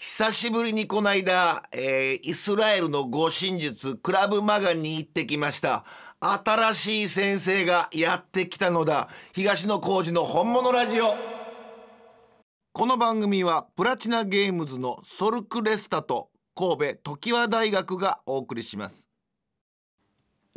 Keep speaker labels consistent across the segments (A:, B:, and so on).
A: 久しぶりにこの間、えー、イスラエルの護身術クラブマガに行ってきました新しい先生がやってきたのだ東野浩二の本物ラジオこの番組はプラチナゲームズのソルクレスタと神戸常盤大学がお送りします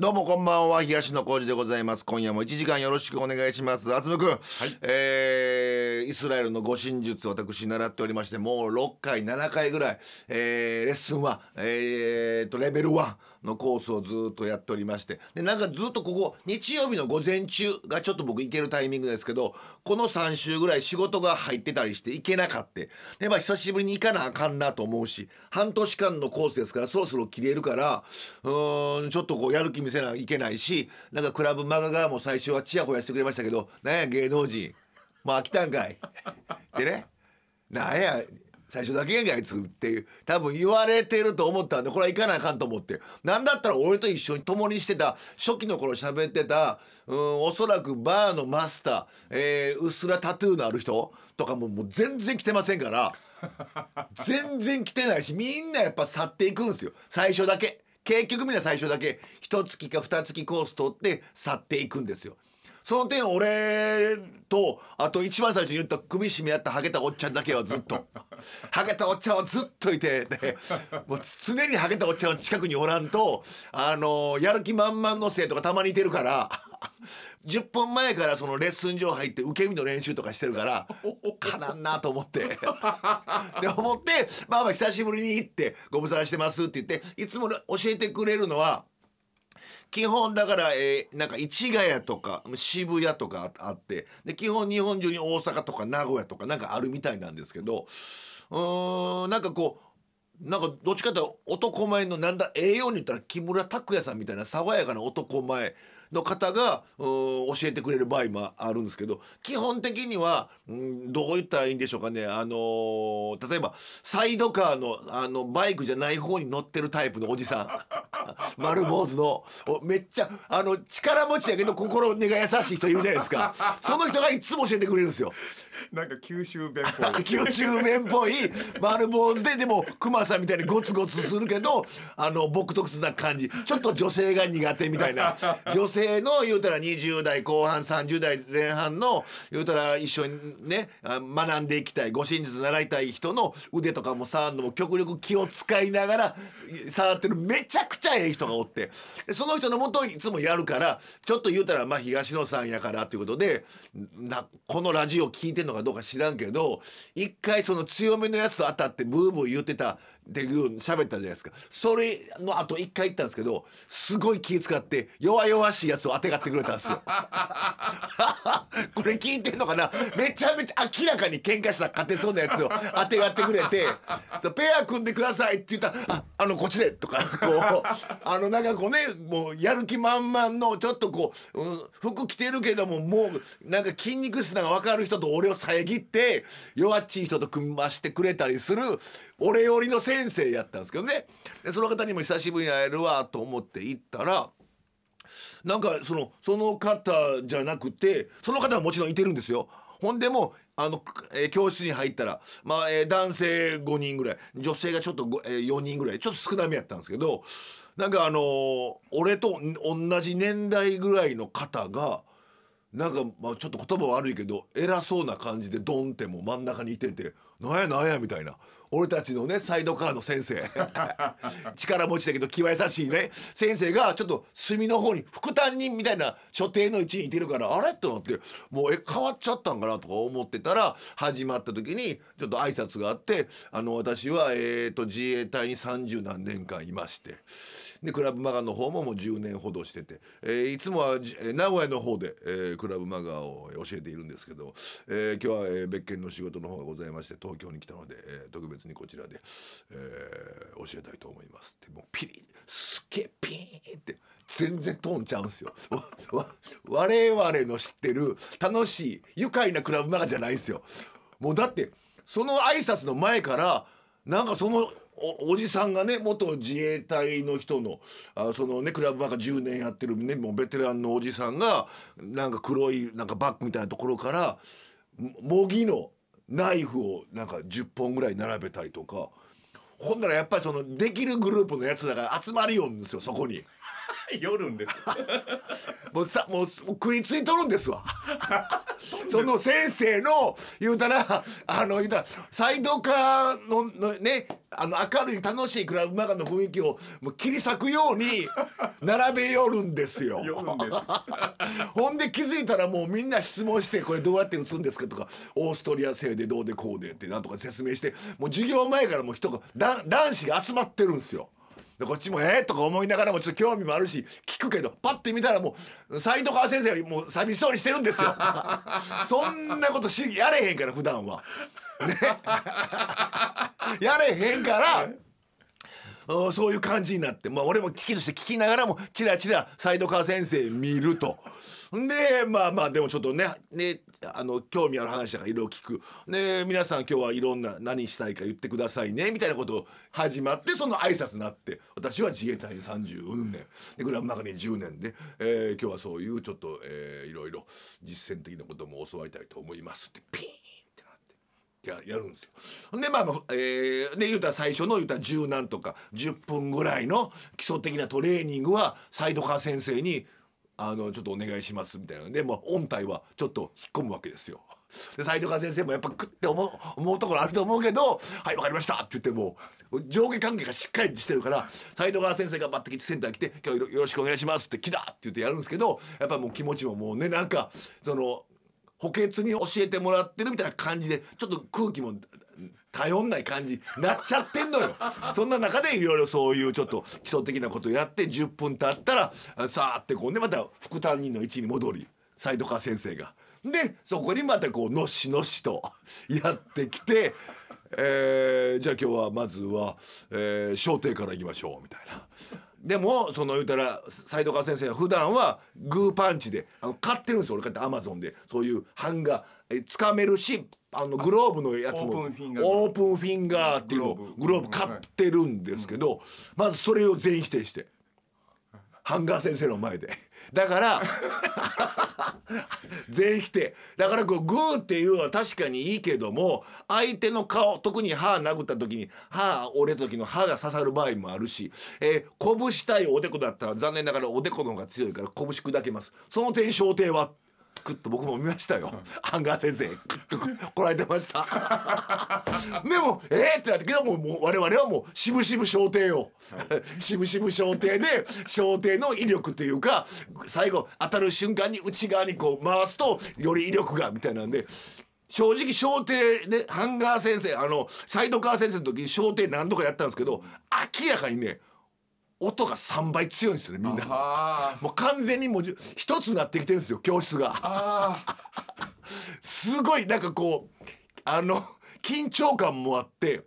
A: どうもこんばんは東野幸治でございます今夜も1時間よろしくお願いしますあつむくん、はい、えー、イスラエルの護身術私習っておりましてもう6回7回ぐらい、えー、レッスンは、えー、とレベル1のコースをずっとやっておりましてでなんかずっとここ日曜日の午前中がちょっと僕行けるタイミングですけどこの3週ぐらい仕事が入ってたりして行けなかったで、まあ、久しぶりに行かなあかんなと思うし半年間のコースですからそろそろ切れるからうーんちょっとこうやる気見せないといけないしなんかクラブマガガも最初はちやほやしてくれましたけどなんや芸能人もう飽きたんかい。でねなんや最初だけやんけあいつっていう多分言われてると思ったんでこれは行かなあかんと思って何だったら俺と一緒に共にしてた初期の頃喋ってたうんおそらくバーのマスター、えー、うっすらタトゥーのある人とかももう全然来てませんから全然来てないしみんなやっぱ去っていくんですよ最初だけ結局みんな最初だけ1月か2月コース取って去っていくんですよ。その点俺とあと一番最初に言った首絞め合ったハゲたおっちゃんだけはずっと ハゲたおっちゃんはずっといてでもう常にハゲたおっちゃんは近くにおらんとあのやる気満々の生徒がたまにいてるから10分前からそのレッスン場入って受け身の練習とかしてるからかなんなと思ってで思ってまあまあ久しぶりに行ってご無沙汰してますって言っていつも教えてくれるのは基本だから、えー、なんか市ヶ谷とか渋谷とかあってで基本日本中に大阪とか名古屋とかなんかあるみたいなんですけどうーんなんかこうなんかどっちかって男前のなんだええように言ったら木村拓哉さんみたいな爽やかな男前の方が教えてくれる場合もあるんですけど基本的には、ん、どう言ったらいいんでしょうかね、あのー、例えばサイドカーのあのバイクじゃない方に乗ってるタイプのおじさん 丸坊主のめっちゃあの力持ちやけど心根が優しい人いるじゃないですかその人がいつも教えてくれるんですよ。なんか九州弁っぽい 九州弁っぽい丸坊主ででも熊さんみたいにゴツゴツするけどあの僕特殊な感じちょっと女性が苦手みたいな 女性の言うたら20代後半30代前半の言うたら一緒にね学んでいきたい護身術習いたい人の腕とかも触るのも極力気を使いながら触ってるめちゃくちゃええ人がおってその人のもといつもやるからちょっと言うたらまあ東野さんやからということでこのラジオ聞いてんののかどうか知らんけど一回その強めのやつと当たってブーブー言ってたでう喋ったじゃないですかそれのあと1回行ったんですけどすごい気遣って弱々しいやつをあてがってくれたんですよこれ聞いてんのかなめちゃめちゃ明らかに喧嘩したら勝てそうなやつをあてがってくれて「ペア組んでください」って言ったら「ああのこっちで」とかこうあのなんかこうねもうやる気満々のちょっとこう、うん、服着てるけどももうなんか筋肉質なんか分かる人と俺を遮って弱っちい人と組ましてくれたりする俺よりのせ先生やったんですけどねでその方にも久しぶりに会えるわと思って行ったらなんかそのその方じゃなくてその方はもちろんいてるんですよ。ほんでもあの、えー、教室に入ったら、まあえー、男性5人ぐらい女性がちょっと、えー、4人ぐらいちょっと少なめやったんですけどなんかあのー、俺と同じ年代ぐらいの方がなんか、まあ、ちょっと言葉悪いけど偉そうな感じでドンっても真ん中にいてて「なんやなんや」みたいな俺たちのねサイドカーの先生 力持ちだけど気は優しいね先生がちょっと隅の方に副担任みたいな所定の位置にいてるからあれって思ってもうえ変わっちゃったんかなとか思ってたら始まった時にちょっと挨拶があってあの私はえー、と自衛隊に三十何年間いまして。でクラブマガの方ももう10年ほどしてて、えー、いつもはえ名古屋の方で、えー、クラブマガを教えているんですけど、えー、今日は、え別件の仕事の方がございまして東京に来たので、え特別にこちらで、え教えたいと思いますってもうピリすげえピーンって全然トーンちゃうんですよ。我々の知ってる楽しい愉快なクラブマガじゃないんですよ。もうだってその挨拶の前からなんかそのおじさんがね元自衛隊の人のあそのねクラブバーが10年やってるねもうベテランのおじさんがなんか黒いなんかバッグみたいなところから模擬のナイフをなんか10本ぐらい並べたりとかほんならやっぱりそのできるグループのやつだから集まりよんですよそこに。夜んです もうさもう食いついとるんですわ その先生の言うたらあの言うたらサイドカーののねあの明るい楽しいクラブマガの雰囲気をもう切り裂くように並べ寄るんですよ。すほんで気づいたらもうみんな質問してこれどうやって打つんですかとかオーストリア製でどうでこうでってなんとか説明してもう授業前からもう人が男子が集まってるんですよ。でこっちもえー、とか思いながらもちょっと興味もあるし聞くけどパッて見たらもう斎藤川先生はもう寂しそうにしてるんですよ そんなことしやれへんから普段は。ね、やれへんから。そういう感じになって、まあ、俺も危機として聞きながらもチラチラサイドカー先生見ると。でまあまあでもちょっとねねあの興味ある話だかいろいろ聞くで皆さん今日はいろんな何したいか言ってくださいねみたいなこと始まってその挨拶になって私は自衛隊に30年でグラムマガに10年で、えー、今日はそういうちょっと、えー、いろいろ実践的なことも教わりたいと思いますってピーンややるんですよ。でまあ、えー、で言うたら最初の言うたら柔軟とか10分ぐらいの基礎的なトレーニングはサイドカー先生にあのちょっとお願いしますみたいなでも音体はちょっと引っ込むわけですよ。で斉藤川先生もやっぱクって思う思うところあると思うけど「はいわかりました」って言ってもう上下関係がしっかりしてるから斎藤川先生がバッてきてセンター来て「今日よろしくお願いします」って「来た!」って言ってやるんですけどやっぱもう気持ちももうねなんかその補欠に教えてもらってるみたいな感じでちょっと空気も頼んない感じなっちゃってんのよ そんな中でいろいろそういうちょっと基礎的なことやって10分経ったらさーってこうねまた副担任の位置に戻り斎藤川先生が。でそこにまたこうのしのしとやってきて。えー、じゃあ今日はまずは、えー、小からいきましょうみたいな。でもその言うたら斎藤川先生は普段はグーパンチであの買ってるんですよ俺買ってアマゾンでそういう版画つかめるしあのグローブのやつもオープンフィンガーっていうのグローブ買ってるんですけど、まずそれを全否定してハンガー先生の前でだから 全否定だからこうグーっていうのは確かにいいけども相手の顔特に歯殴った時に歯折れた時の歯が刺さる場合もあるし、えー、拳対おでこだったら残念ながらおでこの方が強いから拳砕けますその点焦点はクッと僕も見ましたよ、ハンガー先生クッとこらえてました でもえー、ってなったけどももう我々はもうしぶしぶ焦点を しぶしぶ焦点で笑点の威力というか最後当たる瞬間に内側にこう回すとより威力がみたいなんで正直笑点でハンガー先生あのサイドカー先生の時に小点何度かやったんですけど明らかにね音が3倍強いんですよねみんなもう完全にもう一つなってきてるんですよ教室が すごいなんかこうあの緊張感もあって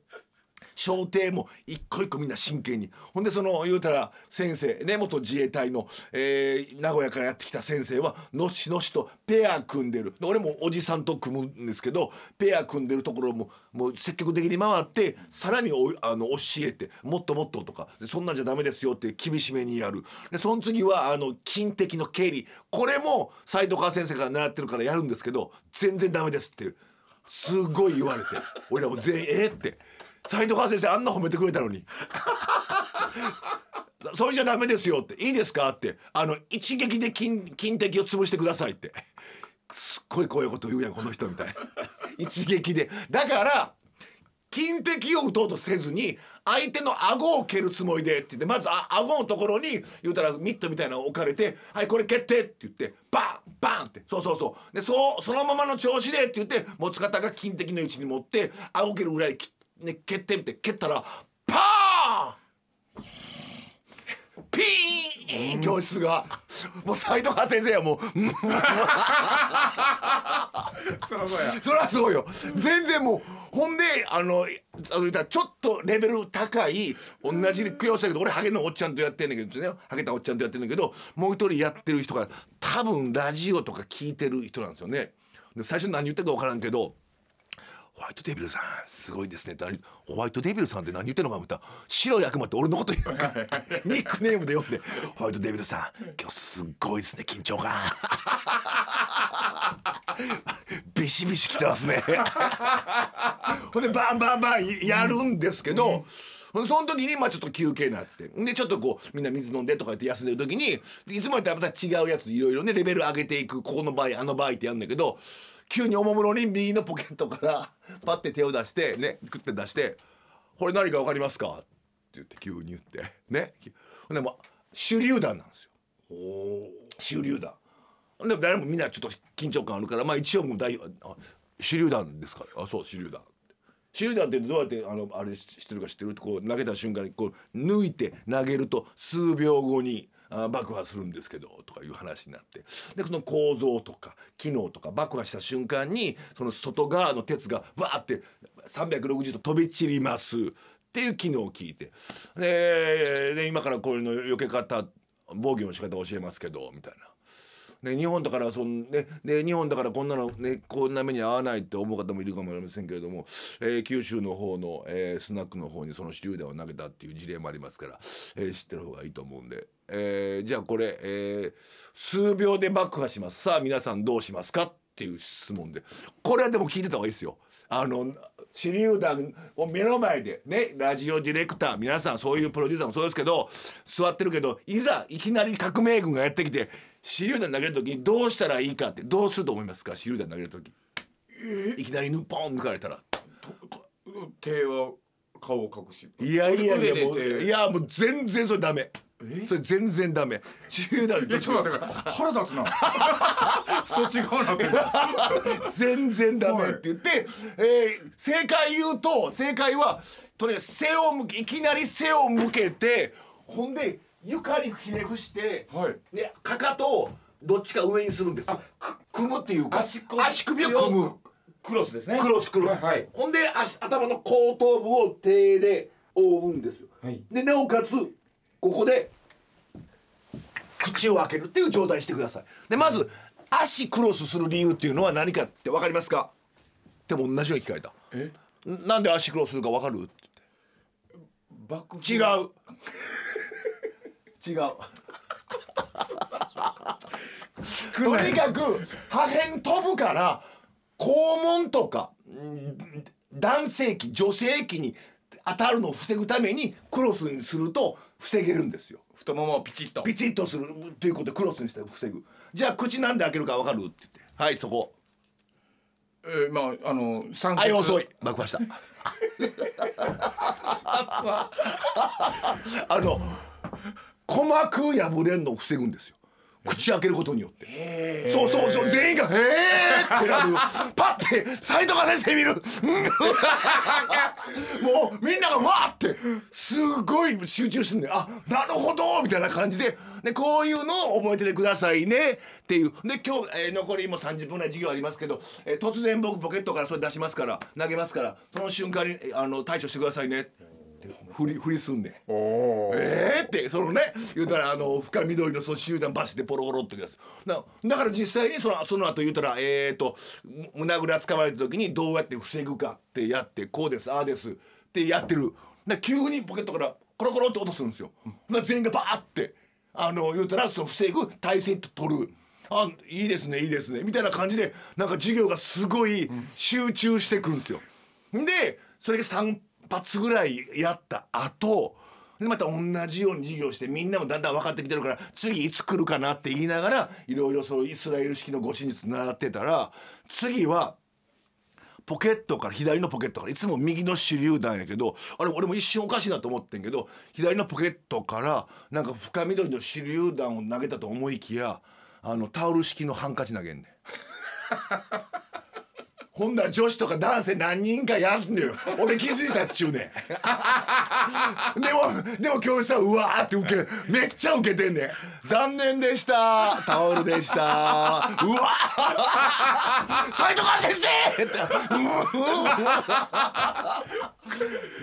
A: 小艇も一個一個みんな真剣にほんでその言うたら先生ね元自衛隊の、えー、名古屋からやってきた先生はのしのしとペア組んでる俺もおじさんと組むんですけどペア組んでるところももう積極的に回ってさらにあの教えてもっともっととかそんなんじゃダメですよって厳しめにやるでその次はあの金的の経理これも斎藤川先生から習ってるからやるんですけど全然ダメですってすごい言われて俺らも全員ええって。斉藤川先生あんな褒めてくれたのに それじゃダメですよっていいですかってあの一撃で金金敵を潰してくださいってすっごいこういうこと言うやんこの人みたいな 一撃でだから金敵を打とうとせずに相手の顎を蹴るつもりでって言ってまずあ顎のところに言うたらミットみたいなのを置かれて「はいこれ蹴って」って言ってバンバンってそうそうそうでそうそのままの調子でって言って持つ方が金敵の位置に持って顎蹴るぐらいね、蹴ってみて蹴ったらパーンピーン教室が、もう斎藤川先生やもう そらそそうよ全然もうほんであのちょっとレベル高い同じ供養したけど俺ハゲのおっちゃんとやってんねんけどねハゲたおっちゃんとやってんねんけどもう一人やってる人が多分ラジオとか聞いてる人なんですよね。最初何言ってるか分からんけどホワイトデビルさんすごいですね」ってホワイトデビルさんって何言ってるのか思ったら白い悪魔って俺のこと言うから ニックネームで呼んで「ホワイトデビルさん今日すっごいですね緊張感」ビシビシきてますね ほんでバンバンバンやるんですけど、うん、その時にまあちょっと休憩になってでちょっとこうみんな水飲んでとか言って休んでる時にいつもよりまた違うやついろいろねレベル上げていくここの場合あの場合ってやるんだけど急におもむろに右のポケットから パッて手を出してねグッて出して「これ何か分かりますか?」って言って急に言ってねでも手榴弾なんですよ手榴弾で誰もみんなちょっと緊張感あるからまあ一応もう代あ手榴弾ですかあそう手榴弾」手榴弾ってどうやってあのあれしてるか知ってるこう投げた瞬間にこう抜いて投げると数秒後に爆破するんですけどとかいう話になってでその構造とか機能とか爆破した瞬間にその外側の鉄がわーって360度飛び散りますっていう機能を聞いてでで今からこれの避け方防御の仕方教えますけどみたいな。ね、日本だからそん、ね、で日本だからこんなの、ね、こんな目に遭わないって思う方もいるかもしれませんけれども、えー、九州の方の、えー、スナックの方にその手榴弾を投げたっていう事例もありますから、えー、知ってる方がいいと思うんでえー、じゃあこれ、えー、数秒で爆破しますさあ皆さんどうしますかっていう質問でこれはでも聞いてた方がいいですよ。あの手榴弾を目の前でねラジオディレクター皆さんそういうプロデューサーもそうですけど座ってるけどいざいきなり革命軍がやってきて手榴弾投げる時にどうしたらいいかってどうすると思いますか手榴弾投げる時いきなりぬポン抜かれたら。手は顔を隠しいやいやいやもういやもう全然それダメ。それ全然ダメ10代ちょっと待って腹立つな そっち側なって全然ダメって言って、えー、正解言うと正解はとりあえず背を向きいきなり背を向けてほんで床にひねくして、はい、ね、かかとをどっちか上にするんですく組むっていうか足首を組むクロスですねクロスクロス、はい、ほんで足頭の後頭部を手で覆うんですよ、はい、でなおかつここで口を開けるっていう状態にしてくださいでまず足クロスする理由っていうのは何かって分かりますかでも同じように聞かれたえなんで足クロスするか分かるってバック違う違うとにかく破片飛ぶから肛門とか男性器女性器に当たるのを防ぐためにクロスにすると防げるんですよ太ももをピチッとピチッとするということでクロスにして防ぐじゃあ口なんで開けるか分かるって言ってはいそこえー、まああの三あ遅い爆破した あの鼓膜破れんのを防ぐんですよ口開けることによってそうそうそう全員が「へえ!」ってなるパッて斎藤先生見るもうみんながわーってすごい集中してんで、あなるほどみたいな感じででこういうのを覚えててくださいねっていうで今日、えー、残りも30分ぐらい授業ありますけど、えー、突然僕ポケットからそれ出しますから投げますからその瞬間にあの対処してくださいねふりふりすんねんええー、ってそのね言うたらあの深緑の組織集団バスでポロポロっと出すだだから実際にそのその後言うたらえー、っと胸ぐらつかまれた時にどうやって防ぐかってやってこうですああですってやってるだ急にポケットからコロコロって落とすんですよ、うん、全員がバーってあの言うたらその防ぐ体勢と取る。あいいですねいいですねみたいな感じでなんか授業がすごい集中してくんですよ。でそれが3発ぐらいやった後でまた同じように授業してみんなもだんだん分かってきてるから次いつ来るかなって言いながらいろいろそのイスラエル式の護身術習ってたら次はポケットから左のポケットからいつも右の手榴弾やけどあれ俺も一瞬おかしいなと思ってんけど左のポケットからなんか深緑の手榴弾を投げたと思いきやあのタオル式のハンカチ投げんねん。ほんだら女子とか男性何人かやるんだよ俺気づいたっちゅうね でもでも教室はうわーって受けめっちゃ受けてんね残念でしたタオルでしたうわ斎 藤川先生って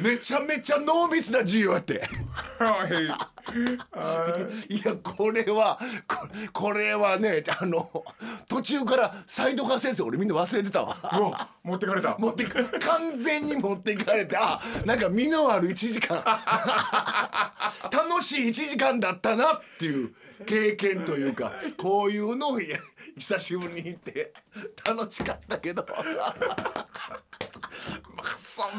A: めちゃめちゃ濃密な授業やっていやこれはこれはねあの途中からサイドカー先生俺みんな忘れてたわ持ってかれた持って完全に持ってかれてあなんか身のある1時間 楽しい1時間だったなっていう経験というかこういうのを久しぶりに行って楽しかったけど。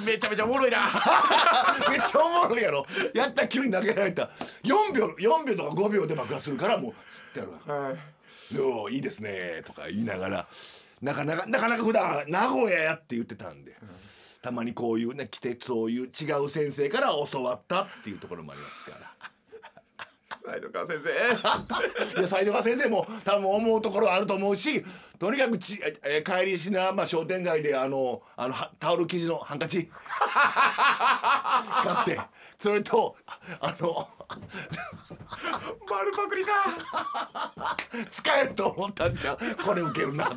A: めちゃめちゃおもろいな めっちゃおもろいやろやった急に投げられた4秒4秒とか5秒で爆破するからもう「やるわ、はい、いいですね」とか言いながらなかなかなかなか普段名古屋やって言ってたんで、うん、たまにこういうね規定をいう違う先生から教わったっていうところもありますから。サイドカー先生 いやサイドカー先生も多分思うところあると思うしとにかくち、えー、帰りしな、まあ、商店街であのあのタオル生地のハンカチ買ってそれとあのルパクリか使えると思ったんちゃうこれウケるなって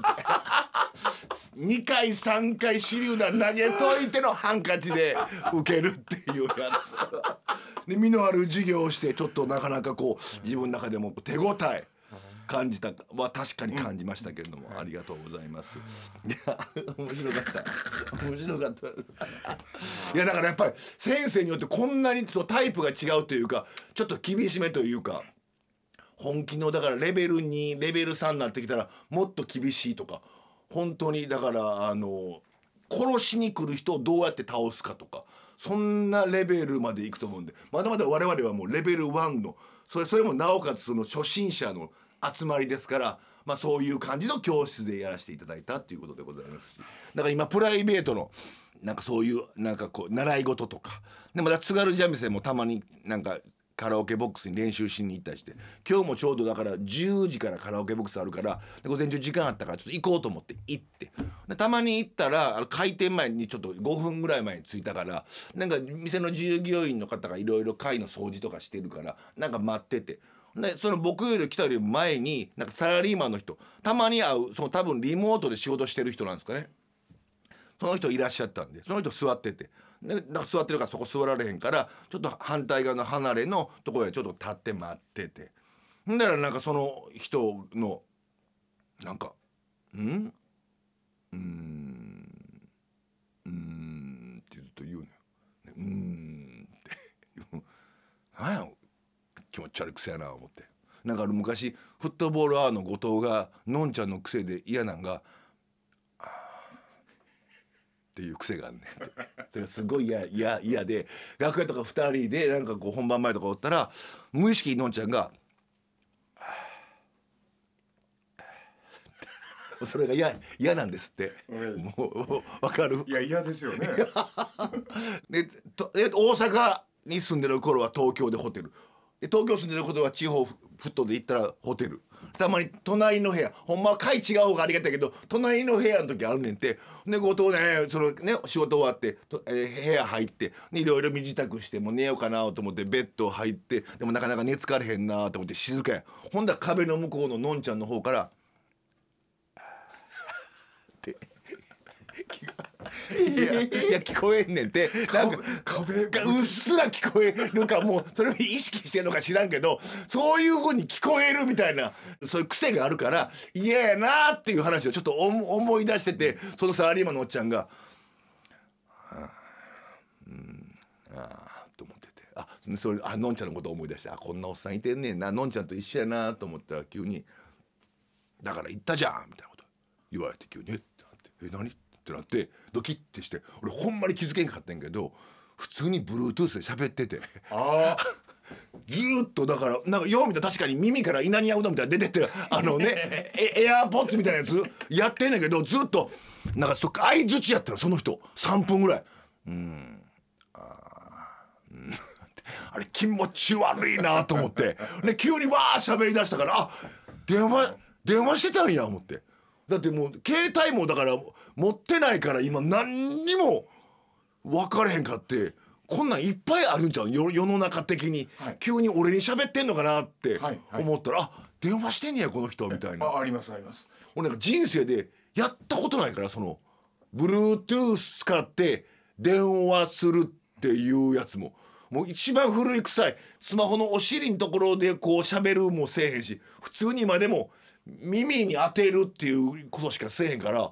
A: 2回3回手榴弾投げといてのハンカチで受けるっていうやつで身のある授業をしてちょっとなかなかこう自分の中でも手応え感じたは確かに感じましたけれども、ありがとうございます。いや面白かった面白かった。いやだからやっぱり先生によってこんなにそうタイプが違うというかちょっと厳しめというか。本気のだからレベル2レベル3になってきたらもっと厳しいとか本当にだからあの殺しに来る人をどうやって倒すかとかそんなレベルまでいくと思うんでまだまだ我々はもうレベル1のそれそれもなおかつその初心者の集まりですから、まあ、そういう感じの教室でやらせていただいたっていうことでございますしだから今プライベートのなんかそういうなんかこう習い事とかでも津軽三味線もたまになんかカラオケボックスに練習しに行ったりして今日もちょうどだから10時からカラオケボックスあるから午前中時間あったからちょっと行こうと思って行ってたまに行ったらあの開店前にちょっと5分ぐらい前に着いたからなんか店の従業員の方がいろいろ会の掃除とかしてるからなんか待っててでその僕より来たより前になんかサラリーマンの人たまに会うその多分リモートで仕事してる人なんですかねその人いらっしゃったんでその人座っててでなんか座ってるからそこ座られへんからちょっと反対側の離れのところへちょっと立って待っててほんだらなんかその人のなんか「んうんうん」ってずっと言うのよ。ね、うんって何 や気持ち悪くせやな思ってなんか昔フットボールアワーの後藤がのんちゃんの癖で嫌なんが「あっていう癖があんねんってそれがすごい嫌嫌嫌で楽屋とか2人でなんかこう本番前とかおったら無意識にのんちゃんが「それが嫌嫌なんですって。もうわかる。いや嫌ですよね。でとえ大阪に住んでる頃は東京でホテル。東京住んでることは地方フットで行ったらホテルたまに隣の部屋ほんまは階違う方がありがたいけど隣の部屋の時あるねんてで後藤ねそのね仕事終わって、えー、部屋入っていろいろ身支度しても寝ようかなと思ってベッド入ってでもなかなか寝つかれへんなと思って静かやほんだら壁の向こうののんちゃんの方から って。いやいや聞こえんねんってなんか壁がうっすら聞こえるかもうそれを意識してんのか知らんけどそういうふうに聞こえるみたいなそういう癖があるから嫌やなっていう話をちょっと思い出しててそのサラリーマンのおっちゃんが「ああうんああ」と思っててあそれあのんちゃんのこと思い出して「あこんなおっさんいてんねんなのんちゃんと一緒やな」と思ったら急に「だから言ったじゃん」みたいなこと言われて急に「えっ?」って「え何?」って。ってなってドキッてして俺ほんまに気づけんかったんやけど普通に Bluetooth で喋ってて ずっとだからなんかよう見たら確かに耳から稲庭うどんみたいな出てってる あのねエエアーポッツみたいなやつやってんだけどずっとなんかそっか相づちやったのその人3分ぐらいうんああ。あれ気持ち悪いなと思ってね、急にわー喋りだしたからあ電話電話してたんや思って。だってもう携帯もだから持ってないから今何にも分かれへんかってこんなんいっぱいあるんちゃう世の中的に、はい、急に俺に喋ってんのかなって思ったら、はいはい、あ電話してんねやこの人みたいなあありますあります俺なんか人生でやったことないからその Bluetooth 使って電話するっていうやつももう一番古い臭いスマホのお尻のところでこう喋るもせえへんし普通に今でも耳に当てるっていうことしかせえへんから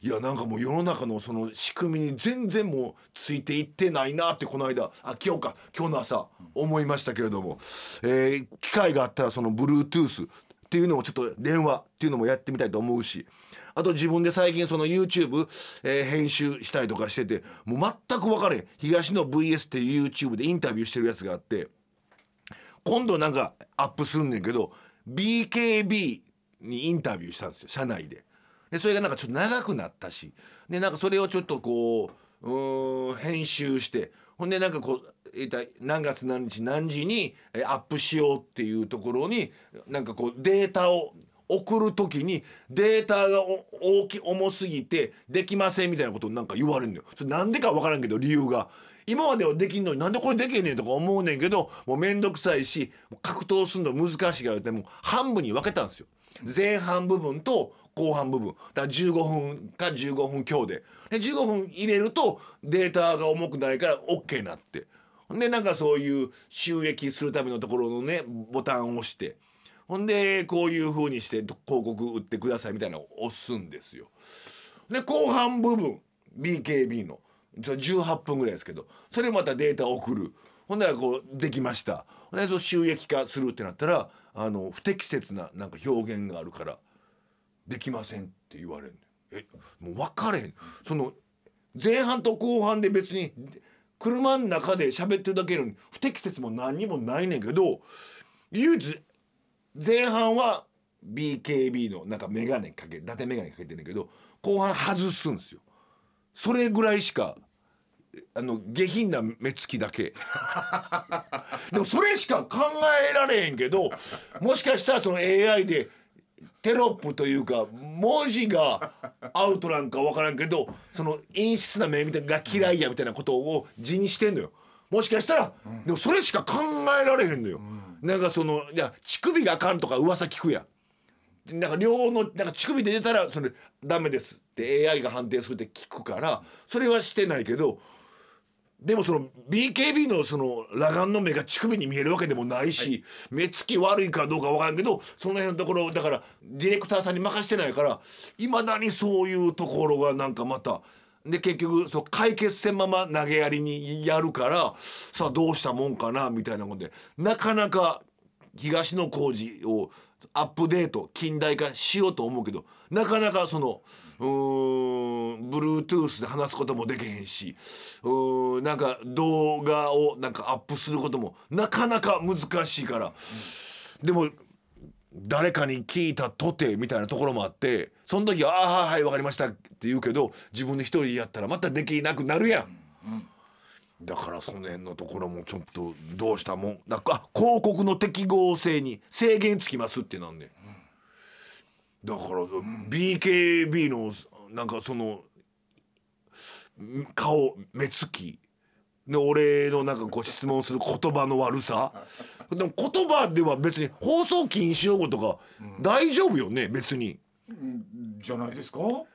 A: いやなんかもう世の中のその仕組みに全然もうついていってないなってこの間あ今日か今日の朝思いましたけれども、えー、機会があったらその Bluetooth っていうのもちょっと電話っていうのもやってみたいと思うしあと自分で最近その YouTube、えー、編集したりとかしててもう全く分かれへん東の VS っていう YouTube でインタビューしてるやつがあって今度なんかアップすんねんけど BKB にインタビューしたんですよ社内で。でそれがなんかちょっと長くなったしでなんかそれをちょっとこううん編集してほんでなんかこう、えー、何月何日何時に、えー、アップしようっていうところになんかこうデータを送る時にデータが大き重すぎてできませんみたいなことなんか言われるのよ。それなんでか分からんけど理由が。今まではできんのになんでこれできんねんとか思うねんけどもう面倒くさいし格闘するの難しいからってもう半分に分けたんですよ。前半部分と後半部分だから15分か15分強でで15分入れるとデータが重くないから OK になってでなんかそういう収益するためのところのねボタンを押してほんでこういう風にして広告売ってくださいみたいなのを押すんですよ。で後半部分 BKB の18分ぐらいですけどそれまたデータ送るほんならこうできましたでそ収益化するってなったらあの不適切ななんか表現があるからできませんって言われんねえもう分かれへんその前半と後半で別に車の中で喋ってるだけのに不適切も何にもないねんけど唯一前半は BKB のなんか眼鏡かけ伊達眼鏡かけてんねんけど後半外すんですよ。それぐらいしかあの下品な目つきだけ でもそれしか考えられへんけどもしかしたらその AI でテロップというか文字がアウトなんか分からんけどその陰湿な目みたいが嫌いやみたいなことを字にしてんのよもしかしたら、でもそれしか考えられへんのよ、なんかそのいや乳首があかんとか噂聞くやなんか両方のなんか乳首で出たらそれダメですって AI が判定するって聞くからそれはしてないけどでもその BKB のその裸眼の目が乳首に見えるわけでもないし、はい、目つき悪いかどうか分からんけどその辺のところだからディレクターさんに任せてないからいまだにそういうところがなんかまたで結局そう解決せんまま投げやりにやるからさあどうしたもんかなみたいなもんでなかなか東野工事をアップデート近代化しようと思うけどなかなかその。うーんゥースで話すこともできへんしうんなんか動画をなんかアップすることもなかなか難しいから、うん、でも誰かに聞いたとてみたいなところもあってその時は「ああはいわ分かりました」って言うけど自分で一人やったらまたできなくなるやん。うんうんだからその辺のところもちょっとどうしたもんだか広告の適合性に制限つきますってなんで、ね、だから BKB のなんかその顔目つきで俺のなんかこう質問する言葉の悪さでも言葉では別に放送禁止用語とか大丈夫よね、別にじゃないですか音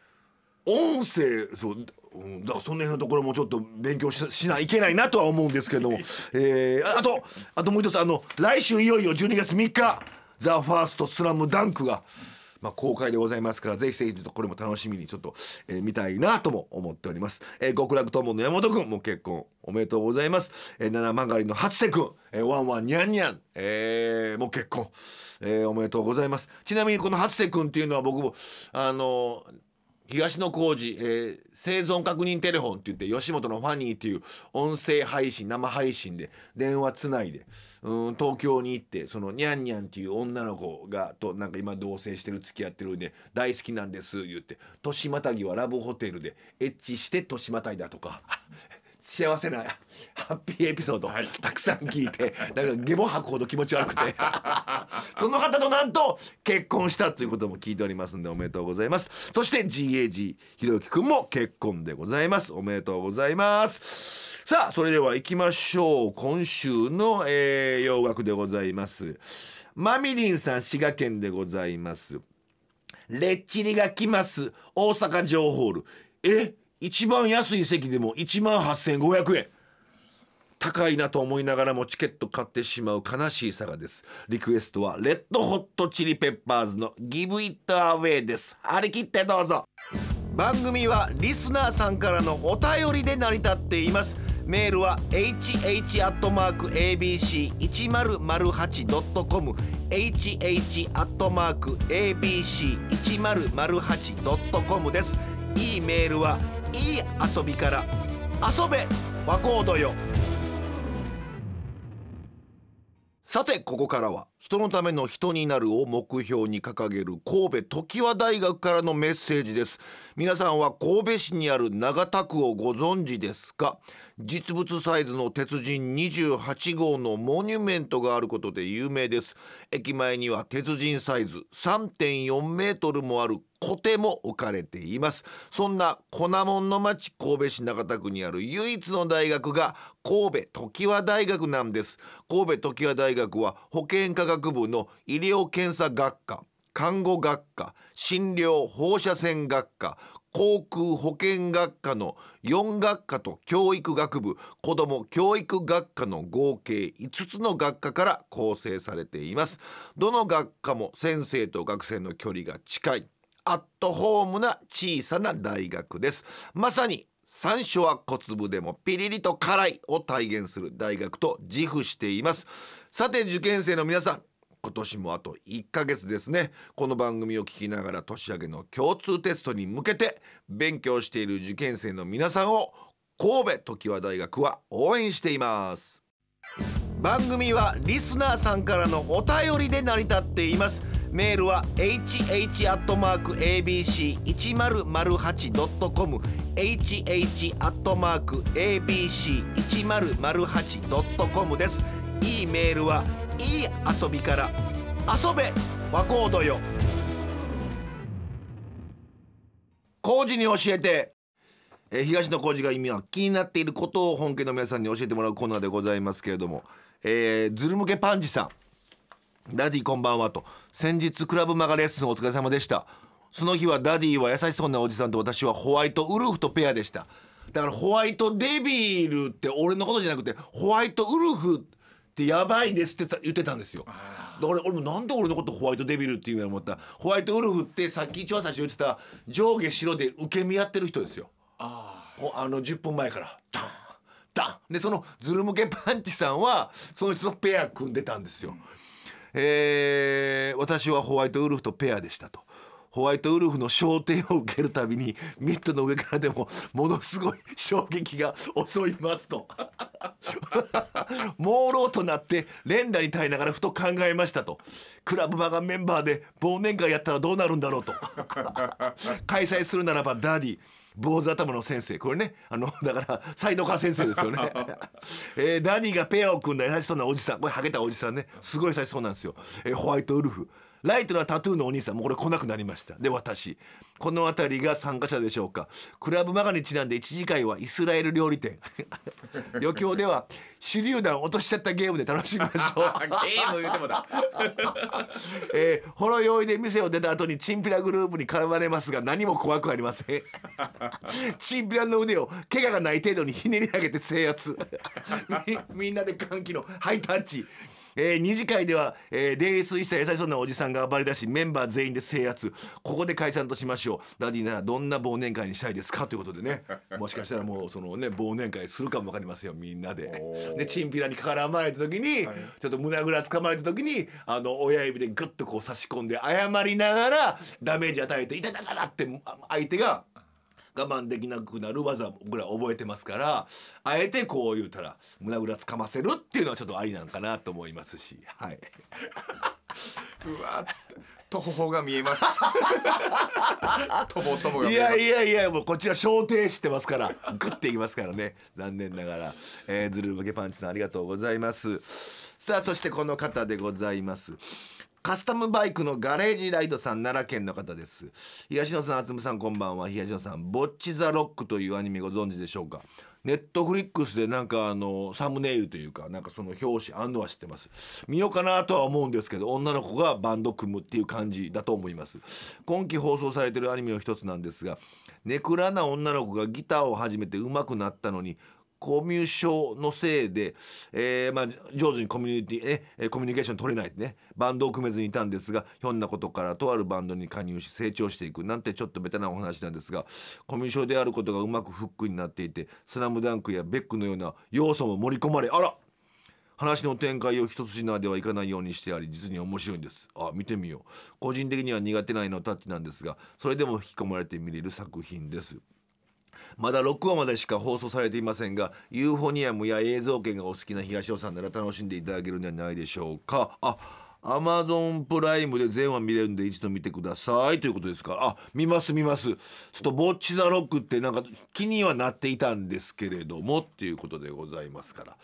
A: 声そううん、だからその辺のところもちょっと勉強ししないいけないなとは思うんですけども、えー、あとあともう一つあの来週いよいよ12月3日「ザ・ファーストスラムダンクが。まあ、公開でございますからぜひぜひちっとこれも楽しみにちょっと、えー、見たいなとも思っております、えー、極楽友の山本君も結婚おめでとうございます、えー、七曲りの初瀬君、えー、ワンワンニャンニャン、えー、もう結婚、えー、おめでとうございますちなみにこの初瀬君っていうのは僕もあのー東野幸治、えー、生存確認テレフォンって言って吉本のファニーっていう音声配信生配信で電話つないでうん東京に行ってそのニャンニャンっていう女の子がとなんか今同棲してる付き合ってるんで大好きなんです言って年またぎはラブホテルでエッチして年またいだとか 幸せなハッピーエピソード、はい、たくさん聞いてだからゲボ吐くほど気持ち悪くて その方となんと結婚したということも聞いておりますんでおめでとうございますそして GAG ひろゆきくんも結婚でございますおめでとうございますさあそれでは行きましょう今週の、えー、洋楽でございますマミリンさん滋賀県でございますレッチリが来ます大阪城ホールえ一番安い席でも1万8500円高いなと思いながらもチケット買ってしまう悲しいさがですリクエストはレッドホットチリペッパーズのギブイットアウェイです張り切ってどうぞ番組はリスナーさんからのお便りで成り立っていますメールは hh.abc1008.com hh.abc1008.com ですいいメールは「いい遊びから遊べ和コードよさてここからは人のための人になるを目標に掲げる神戸常盤大学からのメッセージです皆さんは神戸市にある長田区をご存知ですか実物サイズの鉄人28号のモニュメントがあることで有名です駅前には鉄人サイズ3.4メートルもあるコテも置かれていますそんな粉もんの町神戸市中田区にある唯一の大学が神戸常盤大学なんです神戸常盤大学は保健科学部の医療検査学科看護学科診療放射線学科航空保健学科の4学科と教育学部子ども教育学科の合計5つの学科から構成されていますどの学科も先生と学生の距離が近いアットホームな小さな大学ですまさに山椒は小粒でもピリリと辛いを体現する大学と自負していますさて受験生の皆さん今年もあと1ヶ月ですねこの番組を聞きながら年明けの共通テストに向けて勉強している受験生の皆さんを神戸常盤大学は応援しています番組はリスナーさんからのお便りで成り立っていますメールは hh.abc1008.com hh.abc1008.com ですいいメールはいい遊びから遊べ和コードよ工事に教えてえ東野浩二が意味は気になっていることを本家の皆さんに教えてもらうコーナーでございますけれども、えー、ズル向けパンチさん「ダディこんばんは」と「先日クラブマガレッスンお疲れ様でした」その日はダディは優しそうなおじさんと私はホワイトウルフとペアでしただからホワイトデビルって俺のことじゃなくてホワイトウルフってってやばいですって言ってたんですよだから俺もなんで俺のことホワイトデビルっていうの思ったホワイトウルフってさっき一番最初言ってた上下白で受け身やってる人ですよあの10分前からダンダンでそのズル向けパンチさんはその人とペア組んでたんですよ、うん、えー、私はホワイトウルフとペアでしたとホワイトウルフの焦点を受けるたびにミットの上からでもものすごい衝撃が襲いますと 朦朧となって連打に耐えながらふと考えましたとクラブマガメンバーで忘年会やったらどうなるんだろうと 開催するならばダディ坊主頭の先生これねあのだから斎藤ー先生ですよね、えー、ダディがペアを組んだ優しそうなおじさんこれハゲたおじさんねすごい優しそうなんですよ、えー、ホワイトウルフライトなタトゥーのお兄さんもこれ来なくなりましたで私この辺りが参加者でしょうかクラブマガにちなんで1次会はイスラエル料理店 余興では手榴弾落としちゃったゲームで楽しみましょう ゲーム言うてもだ、えー、ほろ酔いで店を出た後にチンピラグループに絡まれますが何も怖くありませんチンピラの腕を怪我がない程度にひねり上げて制圧みんなで歓喜のハイタッチえー、二次会では、えー、泥酔した優しそうなおじさんが暴れ出しメンバー全員で制圧ここで解散としましょうダディならどんな忘年会にしたいですかということでね もしかしたらもうそのね忘年会するかも分かりませんよみんなで。でチンピラに絡まれた時に、はい、ちょっと胸ぐらつかまれた時にあの親指でグッとこう差し込んで謝りながらダメージ与えて「いたたたた」って相手が。我慢できなくなる技ぐらい覚えてますからあえてこう言うたら胸ぐらつかませるっていうのはちょっとありなんかなと思いますしはい。うわと頬が見えます。とぼとぼがいやいやいやもうこちら小停してますからグッていきますからね残念ながら、えー、ズル向けパンチさんありがとうございます。さあそしてこの方でございます。カスタムバイクのガレージライドさん奈良県の方です東野さん厚美さんこんばんは東野さん「ボッチ・ザ・ロック」というアニメご存知でしょうかネットフリックスでなんかあのサムネイルというかなんかその表紙あんのは知ってます見ようかなとは思うんですけど女の子がバンド組むっていう感じだと思います今期放送されてるアニメの一つなんですがネクラな女の子がギターを始めて上手くなったのにコミュ障のせいで、えー、まあ、上手にコミュニティ、ね、コミュニケーション取れないってね、バンドを組めずにいたんですが、ひょんなことからとあるバンドに加入し成長していくなんてちょっとベタなお話なんですが、コミュ障であることがうまくフックになっていて、スラムダンクやベックのような要素も盛り込まれ、あら話の展開を一筋縄ではいかないようにしてあり実に面白いんですあ見てみよう個人的には苦手な絵のタッチなんですがそれでも引き込まれて見れる作品ですまだ6話までしか放送されていませんがユーフォニアムや映像権がお好きな東尾さんなら楽しんでいただけるんじゃないでしょうかあアマゾンプライムで全話見れるんで一度見てくださいということですからあ見ます見ますちょっと「ぼっち・ザ・ロック」ってなんか気にはなっていたんですけれどもっていうことでございますから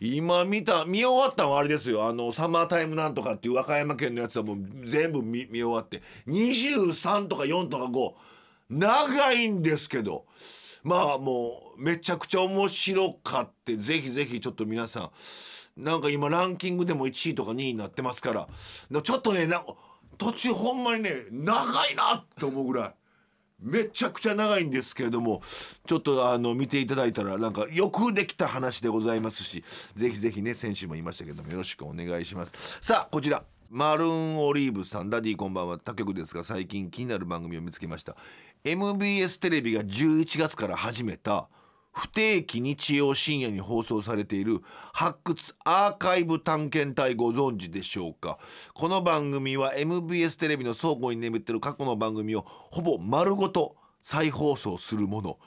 A: 今見た見終わったのはあれですよあの「サマータイムなんとか」っていう和歌山県のやつはもう全部見見終わって23とか4とか5長いんですけどまあもうめちゃくちゃ面白かってぜひぜひちょっと皆さんなんか今ランキングでも1位とか2位になってますからちょっとねな途中ほんまにね長いなって思うぐらい。めちゃくちゃ長いんですけれどもちょっとあの見ていただいたらなんかよくできた話でございますしぜひぜひね先週も言いましたけどもよろしくお願いしますさあこちらマルーンオリーブさんダディこんばんは他局ですが最近気になる番組を見つけました MBS テレビが11月から始めた不定期日曜深夜に放送されている発掘アーカイブ探検隊ご存知でしょうかこの番組は MBS テレビの倉庫に眠ってる過去の番組をほぼ丸ごと再放送するもの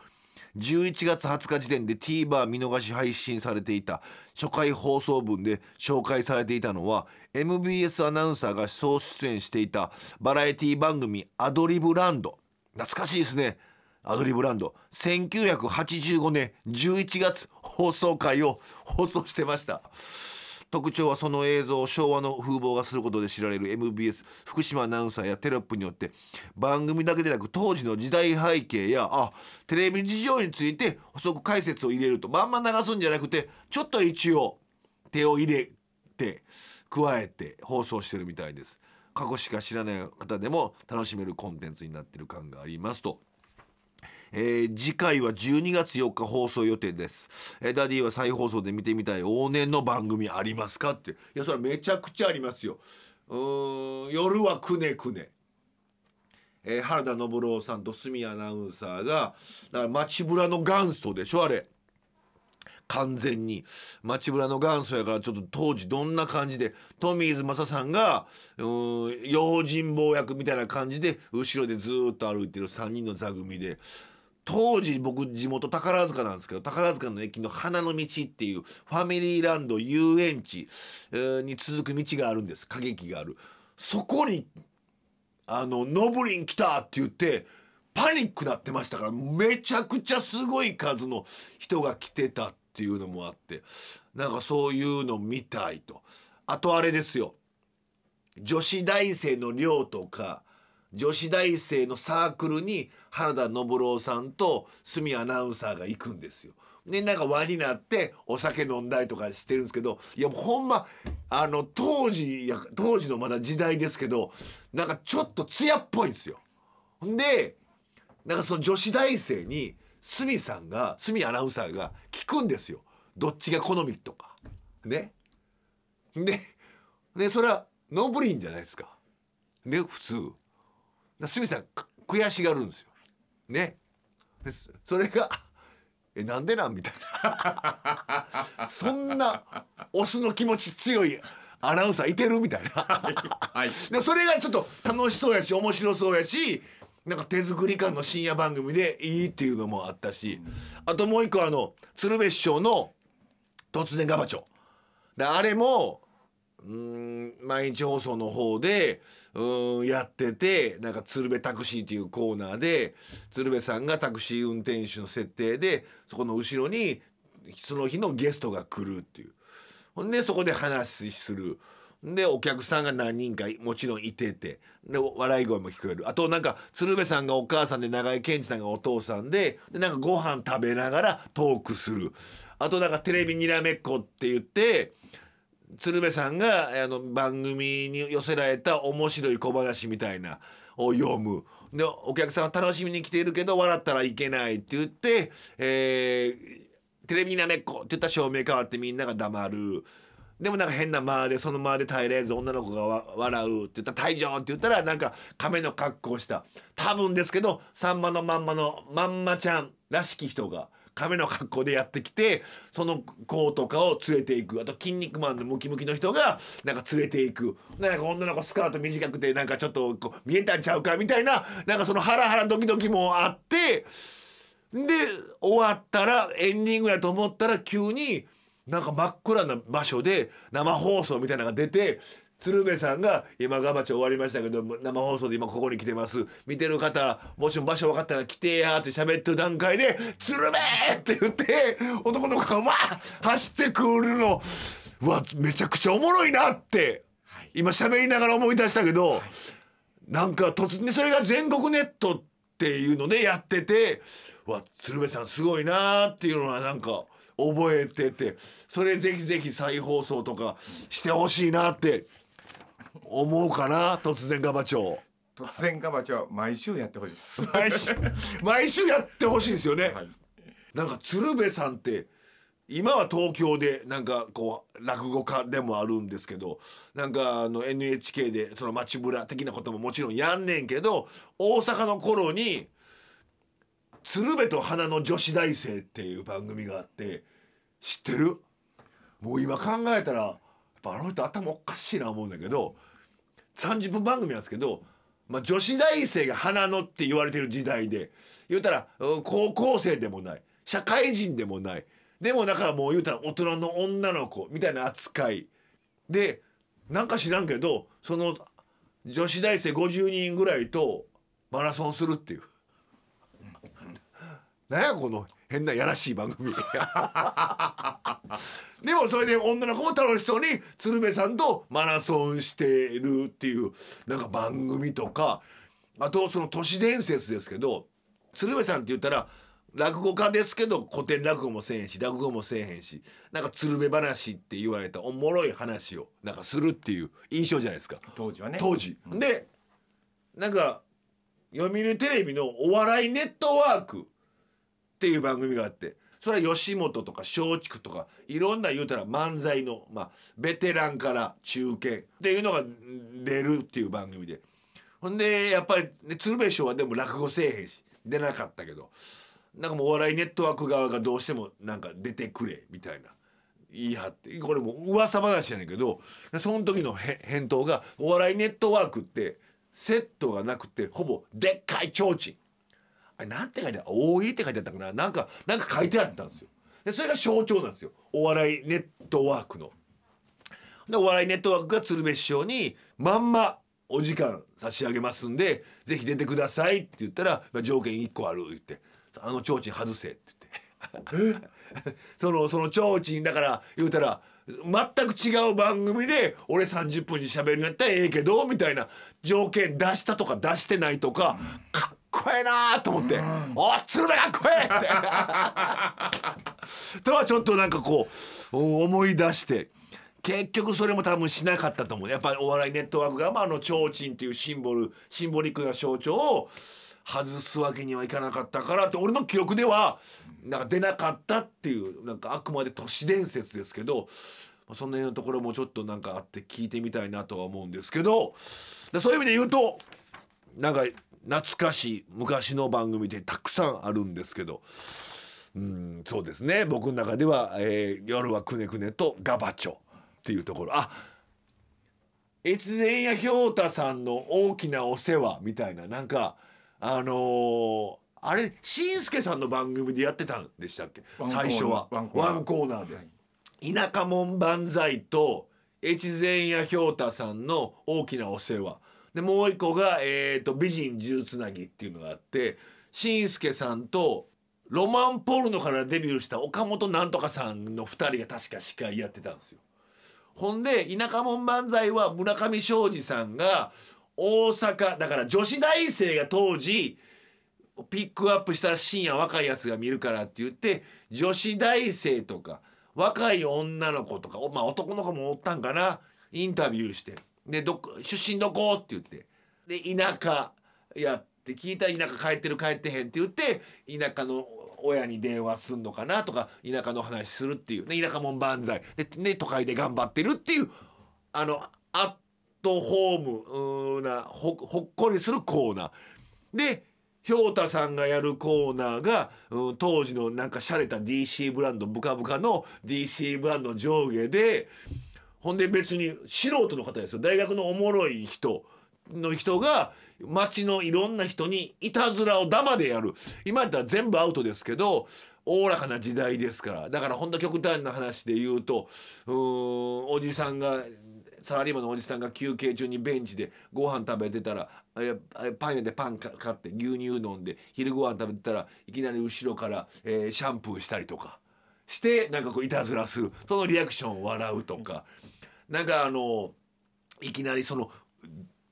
A: 11月20日時点で TVer 見逃し配信されていた初回放送分で紹介されていたのは MBS アナウンサーが総出演していたバラエティ番組「アドリブランド」懐かしいですねアドリブランド1985年11月放送回を 放送してました特徴はその映像を昭和の風貌がすることで知られる MBS 福島アナウンサーやテロップによって番組だけでなく当時の時代背景やあテレビ事情について補足解説を入れるとまんま流すんじゃなくてちょっと一応手を入れて加えて放送してるみたいです。過去しか知らない方でも楽しめるコンテンツになってる感がありますと。えー、次回は12月4日放送予定です、えー、ダディは再放送で見てみたい往年の番組ありますかっていやそれめちゃくちゃありますようん夜はくねくね、えー、原田信郎さんと住谷アナウンサーがだから街ぶらの元祖でしょあれ完全に町村の元祖やからちょっと当時どんな感じでトミーズ政さんがうん用心棒役みたいな感じで後ろでずっと歩いてる3人の座組で当時僕地元宝塚なんですけど宝塚の駅の花の道っていうファミリーランド遊園地に続く道があるんです過激がある。そこにあのノブリン来たって言ってパニックなってましたからめちゃくちゃすごい数の人が来てたっっていうのもあってなんかそういうの見たいとあとあれですよ女子大生の寮とか女子大生のサークルに原田信郎さんと角アナウンサーが行くんですよ。でなんか輪になってお酒飲んだりとかしてるんですけどいやもうほんまあの当時や当時のまだ時代ですけどなんかちょっと艶っぽいんですよ。でなんかその女子大生に鷲見さんが鷲見アナウンサーが聞くんですよどっちが好みとかねででそれはノーブリンじゃないですかね普通鷲見さん悔しがるんですよねそれが「えなんでなん?」みたいな そんなオスの気持ち強いアナウンサーいてるみたいなはい、でそれがちょっと楽しそうやし面白そうやしなんか手作り感の深夜番組でいいっていうのもあったし、あともう一個あの鶴瓶師匠の「突然ガバチョ」あれもうん毎日放送の方でうんやっててなんか鶴瓶タクシーっていうコーナーで鶴瓶さんがタクシー運転手の設定でそこの後ろにその日のゲストが来るっていうほんでそこで話する。でお客さんが何人かもちろんいててで笑い声も聞こえるあとなんか鶴瓶さんがお母さんで長井健二さんがお父さんででなんかご飯食べながらトークするあとなんかテレビにらめっこって言って鶴瓶さんがあの番組に寄せられた面白い小話みたいなを読む。でお客さんは楽しみに来ているけど笑ったらいけないって言って、えー、テレビにらめっこって言ったら照明変わってみんなが黙る。でもなんか変な間でその間で耐えれず女の子が笑うって言ったら「退場」って言ったらなんか亀の格好をした多分ですけどさんまのまんまのまんまちゃんらしき人が亀の格好でやってきてその子とかを連れていくあと「筋肉マン」のムキムキの人がなんか連れていくなんか女の子スカート短くてなんかちょっとこう見えたんちゃうかみたいななんかそのハラハラドキドキもあってで終わったらエンディングやと思ったら急に。なんか真っ暗な場所で生放送みたいなのが出て鶴瓶さんが「今ガバチ終わりましたけど生放送で今ここに来てます見てる方もしも場所分かったら来てや」って喋ってる段階で「鶴瓶!」って言って男の子がわー走ってくるのうわめちゃくちゃおもろいなって今喋りながら思い出したけど、なんか突然それが全国ネットっていうのでやっててわ鶴瓶さんすごいなーっていうのはなんか。覚えててそれぜひぜひ再放送とかしてほしいなって思うかな突然ガバ長突然ガバ長毎週やってほしいです毎週毎週やってほしいですよね、はい、なんか鶴瓶さんって今は東京でなんかこう落語家でもあるんですけどなんかあの NHK でその街ブラ的なことももちろんやんねんけど大阪の頃に「鶴瓶と花の女子大生」っていう番組があって知ってるもう今考えたらやっぱあの人頭おかしいな思うんだけど30分番組なんですけど、まあ、女子大生が花野って言われてる時代で言うたら、うん、高校生でもない社会人でもないでもだからもう言うたら大人の女の子みたいな扱いでなんか知らんけどその女子大生50人ぐらいとマラソンするっていう。何 やこの変なやらしい番組 でもそれで女の子も楽しそうに鶴瓶さんとマラソンしてるっていうなんか番組とかあとその都市伝説ですけど鶴瓶さんって言ったら落語家ですけど古典落語もせえへんし落語もせえへんしなんか鶴瓶話って言われたおもろい話をなんかするっていう印象じゃないですか当時はね当時、うん、でなんか読売テレビのお笑いネットワークっていう番組があってそれは吉本とか松竹とかいろんな言うたら漫才の、まあ、ベテランから中堅っていうのが出るっていう番組でほんでやっぱり、ね、鶴瓶師匠はでも落語せえへんし出なかったけどなんかもうお笑いネットワーク側がどうしてもなんか出てくれみたいな言い張ってこれもう噂話やねんけどその時の返答が「お笑いネットワークってセットがなくてほぼでっかい提灯あれなんて書いてあった OE って書いてあったかななんかなんか書いてあったんですよでそれが象徴なんですよお笑いネットワークのでお笑いネットワークが鶴瓶師匠にまんまお時間差し上げますんでぜひ出てくださいって言ったら、まあ、条件1個ある言ってあの提灯外せって言って そのその提灯だから言うたら全く違う番組で俺30分に喋るんやったらええけどみたいな条件出したとか出してないとか、うこえなと思って「うん、お鶴瓶かっこええ!」ってとは ちょっとなんかこう思い出して。結局それも多分しなかったと思うやっぱりお笑いネットワークが、まあ、あの提灯っていうシンボルシンボリックな象徴を外すわけにはいかなかったからって俺の記憶ではなんか出なかったっていうなんかあくまで都市伝説ですけどその辺のところもちょっとなんかあって聞いてみたいなとは思うんですけどそういう意味で言うとなんか懐かしい昔の番組でたくさんあるんですけどうんそうですね僕の中では、えー「夜はくねくね」と「ガバチョ」っていうところあ越前屋ひょうたさんの大きなお世話みたいななんかあのー、あれしんすけさんの番組でやってたんでしたっけ最初はワンコーナーで、はい、田舎門万歳と越前屋ひょうたさんの大きなお世話でもう一個が、えーと「美人十つなぎ」っていうのがあって紳助さんとロマンポルノからデビューした岡本なんとかさんの2人が確か司会やってたんですよ。ほんで「田舎門漫才」は村上庄司さんが大阪だから女子大生が当時ピックアップしたら深夜若いやつが見るからって言って女子大生とか若い女の子とか、まあ、男の子もおったんかなインタビューして。でど出身どこって言ってで田舎やって聞いたら田舎帰ってる帰ってへんって言って田舎の親に電話すんのかなとか田舎の話するっていう、ね、田舎もん万歳で、ね、都会で頑張ってるっていうあのアットホームなほっこりするコーナーで氷太さんがやるコーナーが、うん、当時のなんか洒落た DC ブランドブカブカの DC ブランド上下でほんで別に素人の方ですよ大学のおもろい人の人が町のいろんな人にいたずらをダマでやる今やったら全部アウトですけどおおらかな時代ですからだからほんと極端な話で言うとうおじさんがサラリーマンのおじさんが休憩中にベンチでご飯食べてたらパン屋でパン買って牛乳飲んで昼ご飯食べてたらいきなり後ろから、えー、シャンプーしたりとかしてなんかこういたずらするそのリアクションを笑うとかなんかあのいきなりその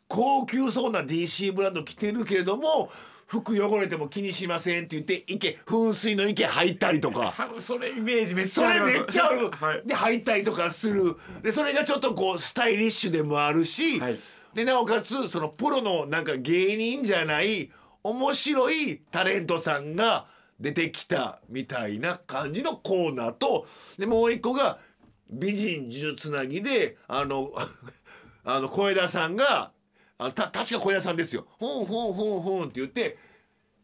A: 高級そうな DC ブランド着てるけれども服汚れても気にしませんって言って池噴水の池入ったりとかそれイメージめっちゃあるそれめっちゃある、はい、で入ったりとかするでそれがちょっとこうスタイリッシュでもあるし、はい、でなおかつそのプロのなんか芸人じゃない面白いタレントさんが出てきたみたいな感じのコーナーとでもう一個が美人呪術なぎであの あの小枝さんがあた確か小枝さんですよ「ほんほんほんほん」って言って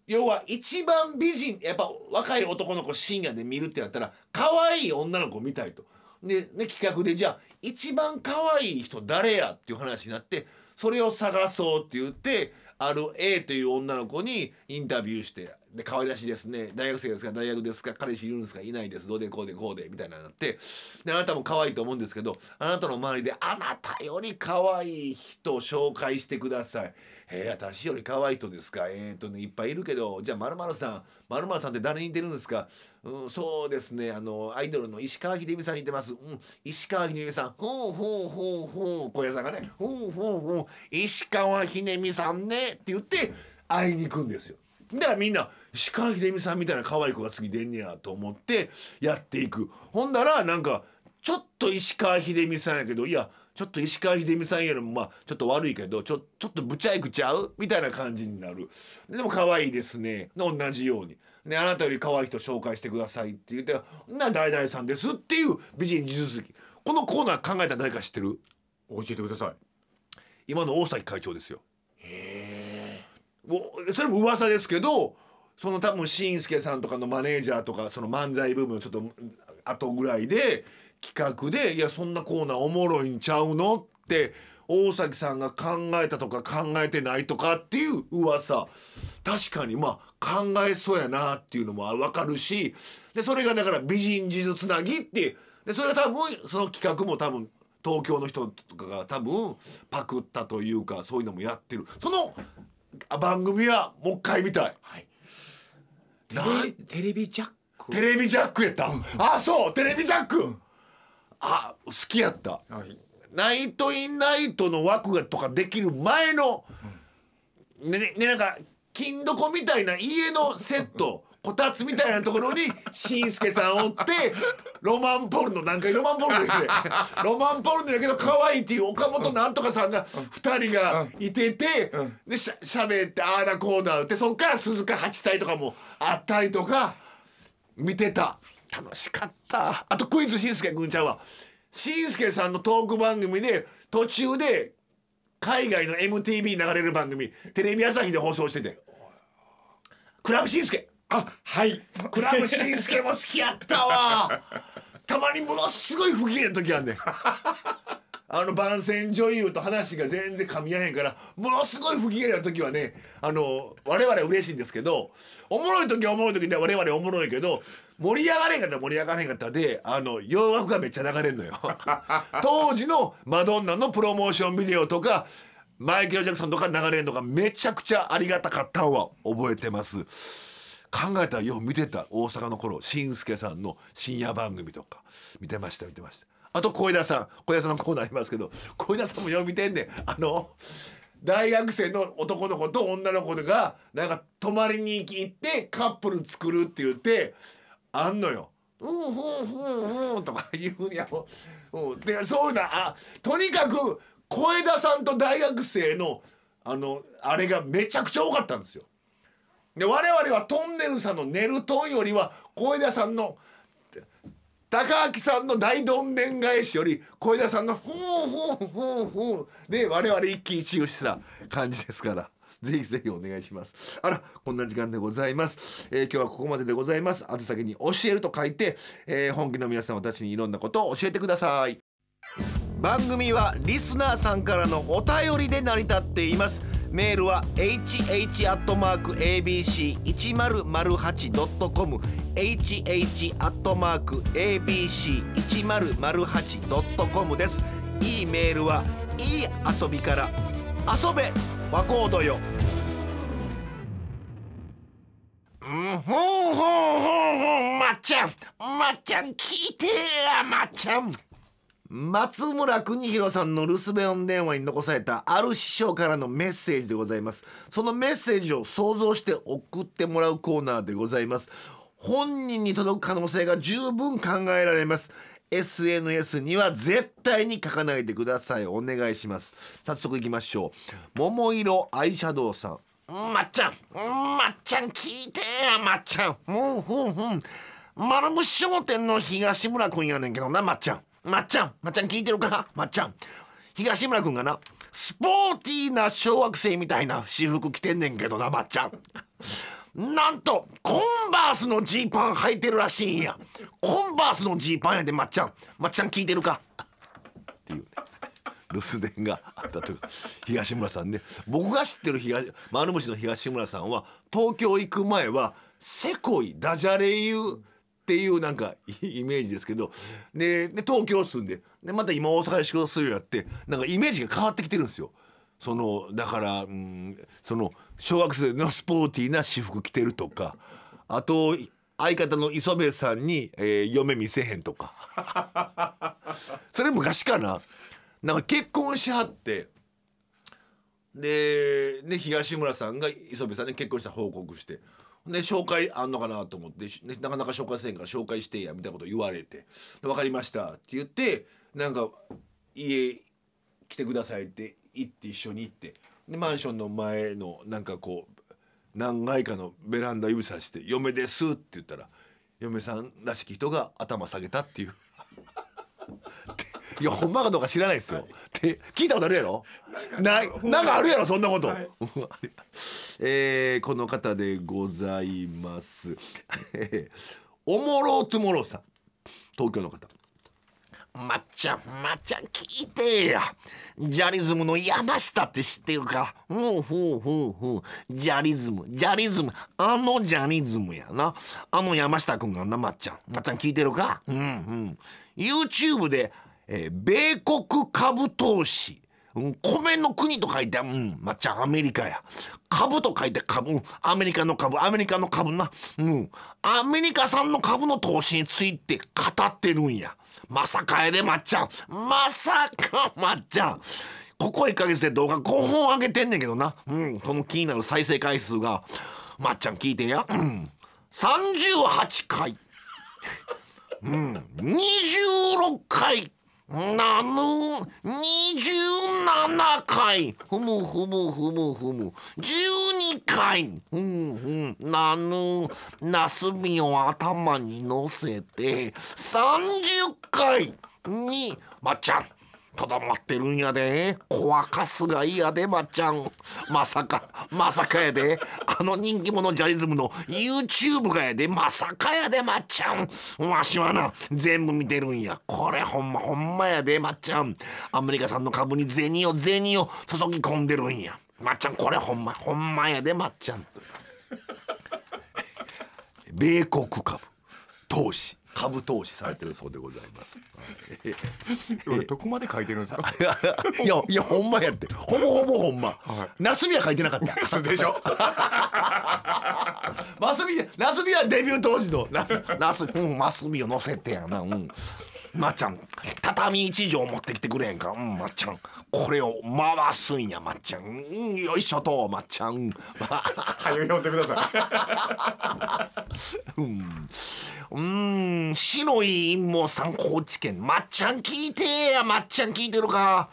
A: 要は一番美人やっぱ若い男の子深夜で見るってなったら可愛い女の子見たいと。で、ね、企画でじゃあ一番可愛い人誰やっていう話になってそれを探そうって言ってある A という女の子にインタビューしてで可愛らしいですね大学生ですか大学ですか彼氏いるんですかいないですどうでこうでこうでみたいなになってであなたも可愛いと思うんですけどあなたの周りであなたより可愛い人を紹介してくださいえー、私より可愛い人ですかえっ、とねいっぱいいるけどじゃあ○○さん○○さんって誰に似てるんですかうんそうですねあのアイドルの石川秀美さんに似てますうん石川秀美さんほうほうほうほう小屋さんがねほうほうほう石川秀美さんねって言って会いに行くんですよだからみんな石川秀美さんみたいな可愛い子が次出んねやと思ってやっていくほんだらなんかちょっと石川秀美さんやけどいやちょっと石川秀美さんよりもまあちょっと悪いけどちょちょっとぶちゃいくちゃうみたいな感じになるでも可愛いですね同じように。ね、あなたより可愛い人紹介してくださいって言って「な誰々さんです」っていう美人技術的。このコーナー考えた誰か知ってる教えてください今の大崎会長ですよ。へえ。それも噂ですけどその多分しんさんとかのマネージャーとかその漫才部分ちょっと後ぐらいで企画で「いやそんなコーナーおもろいんちゃうの?」って大崎さんが考えたとか考えてないとかっていう噂確かにまあ考えそうやなっていうのも分かるしでそれがだから美人呪術つなぎってでそれは多分その企画も多分東京の人とかが多分パクったというかそういうのもやってるその番組はもう一回見たい。はいテレビジャックテレビジャックやった、うん、あそうテレビジャック、うん、あ好きやった、はい、ナイト・イン・ナイトの枠がとかできる前の、ねねなんか金床みたいな家のセットこたつみたいなところにしんすけさんおってロマンポルノ何回 ロマンポルノやけどロマンポルノやけど可愛いっていう岡本なんとかさんが2人がいててでしゃべってああだこうだってそっから鈴鹿八体とかもあったりとか見てた楽しかったあとクイズしんすけくんちゃんはしんすけさんのトーク番組で途中で海外の MTV 流れる番組テレビ朝日で放送しててクラブしんすけあはいクラブしも好きやったわたまにものすごい不機嫌な時あんねんあの番宣女優と話が全然噛み合えへんからものすごい不機嫌な時はねあの我々嬉しいんですけどおもろい時はおもろい時で我々おもろいけど盛り上がれへんかったら盛り上がれへんかったであの洋楽がめっちゃ流れんのよ当時のマドンナのプロモーションビデオとかマイケル・ジャクソンとか流れんのがめちゃくちゃありがたかったんは覚えてます。考えたらよう見てた大阪の頃しんすけさんの深夜番組とか見てました見てましたあと小枝さん小枝さんのコーナーありますけど小枝さんもよう見てんねんあの大学生の男の子と女の子がなんか泊まりに行ってカップル作るって言ってあんのよ。うんうんうんうんとか言うんやもうでそういうのあとにかく小枝さんと大学生のあのあれがめちゃくちゃ多かったんですよ。で我々はトンネルさんの「寝るトン」よりは小枝さんの高明さんの大どんでん返しより小枝さんの「ほうほうほうほう」で我々一喜一憂した感じですから。ぜひぜひお願いします。あら、こんな時間でございます。えー、今日はここまででございます。宛先に教えると書いて、えー、本気の皆さんたちにいろんなことを教えてください。番組はリスナーさんからのお便りで成り立っています。メールは hh.abc1008.com hh.abc1008.com ですいいメールはいい遊びから遊べ和コードようんほうほうほうほうまっちゃんまっちゃん聞いてやまっちゃん松村邦弘さんの留守弁電話に残されたある師匠からのメッセージでございますそのメッセージを想像して送ってもらうコーナーでございます本人に届く可能性が十分考えられます SNS には絶対に書かないでくださいお願いします早速いきましょう桃色アイシャドウさんまっちゃんまっちゃん聞いてやまっちゃんうんうんうん丸虫商店の東村君やねんけどなまっちゃんまっちゃんまっちゃん聞いてるかまっちゃん東村君がなスポーティーな小学生みたいな私服着てんねんけどなまっちゃん。なんとコンバースのジーパン履いてるらしいんやコンバースのジーパンやでまっちゃんまっちゃん聞いてるかっていう、ね、留守電があったというか東村さんね僕が知ってる東丸虫の東村さんは東京行く前はせこいダジャレ言うっていうなんかイメージですけどでで東京住んででまた今大阪で仕事するようになってなんかイメージが変わってきてるんですよ。そのだから、うん、その小学生のスポーティーな私服着てるとかあと相方の磯部さんに、えー、嫁見せへんとか それ昔かななんか結婚しはってでで東村さんが磯部さんに結婚した報告してで紹介あんのかなと思ってなかなか紹介せんから紹介してやみたいなこと言われて「分かりました」って言ってなんか家来てくださいって行って一緒に行ってでマンションの前のなんかこう何階かのベランダ指さして「嫁です」って言ったら嫁さんらしき人が頭下げたっていう。いやほんまかどうか知らないですよ、はい、聞いたことあるやろないなんかあるやろそんなこと、はい、えー、この方でございます おもろトゥモローさん東京の方まっちゃんまっちゃん聞いてやジャリズムの山下って知ってるかうんふんふんふんジャリズムジャリズムあのジャリズムやなあの山下君がなまっちゃんまっちゃん聞いてるかうんうん YouTube で、えー、米国株投資、うん、米の国と書いて、うん、まっちゃんアメリカや。株と書いて株、うん、アメリカの株、アメリカの株な。うん。アメリカ産の株の投資について語ってるんや。まさかやで、まっちゃん。まさか、まっちゃん。ここ1ヶ月で動画5本上げてんねんけどな。うん。この気になる再生回数が。まっちゃん聞いてや。うん。38回。うん、26回なぬ27回ふむふむふむふむ12回うんうんなぬなすびを頭にのせて30回にまっちゃんとどまってるんやで怖かすがいやでまっちゃんまさかまさかやであの人気者ジャリズムの YouTube がやでまさかやでまっちゃんわしはな全部見てるんやこれほんまほんまやでまっちゃんアメリカさんの株に銭を銭を注ぎ込んでるんやまっちゃんこれほんまほんまやでまっちゃん 米国株投資株投資されてるそうでございます。はい、どこまで書いてるんですか。いやいやほんまやって、ほぼほぼほんま。はい、ナスビは書いてなかった。でしょ。マスビナスビはデビュー当時のナスナスうんマスビを載せてやなうん。まっちゃん畳一畳持ってきてくれへんかうんまっちゃんこれを回すんやまっちゃん、うん、よいしょとまっちゃん早め呼んでください うんうん死いい陰謀さん高知県まっちゃん聞いてやまっちゃん聞いてるか